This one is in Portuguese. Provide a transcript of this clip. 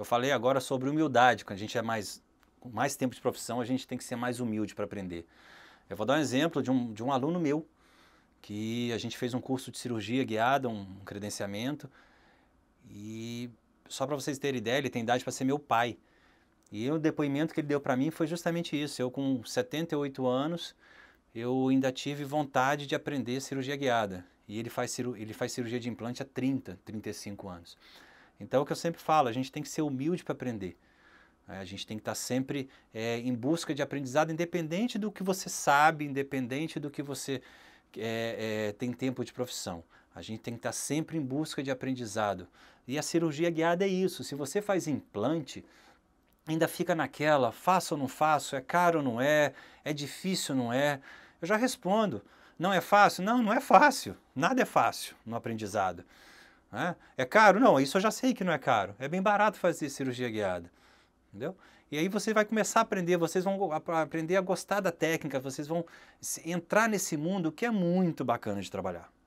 Eu falei agora sobre humildade, quando a gente é mais com mais tempo de profissão, a gente tem que ser mais humilde para aprender. Eu vou dar um exemplo de um, de um aluno meu, que a gente fez um curso de cirurgia guiada, um credenciamento, e só para vocês terem ideia, ele tem idade para ser meu pai. E o depoimento que ele deu para mim foi justamente isso. Eu, com 78 anos, eu ainda tive vontade de aprender cirurgia guiada. E ele faz, ele faz cirurgia de implante há 30, 35 anos. Então, é o que eu sempre falo, a gente tem que ser humilde para aprender. É, a gente tem que estar tá sempre é, em busca de aprendizado, independente do que você sabe, independente do que você é, é, tem tempo de profissão. A gente tem que estar tá sempre em busca de aprendizado. E a cirurgia guiada é isso. Se você faz implante, ainda fica naquela: faço ou não faço? É caro ou não é? É difícil ou não é? Eu já respondo: não é fácil? Não, não é fácil. Nada é fácil no aprendizado. Né? É caro? Não, isso eu já sei que não é caro. É bem barato fazer cirurgia guiada. Entendeu? E aí você vai começar a aprender, vocês vão aprender a gostar da técnica, vocês vão entrar nesse mundo que é muito bacana de trabalhar.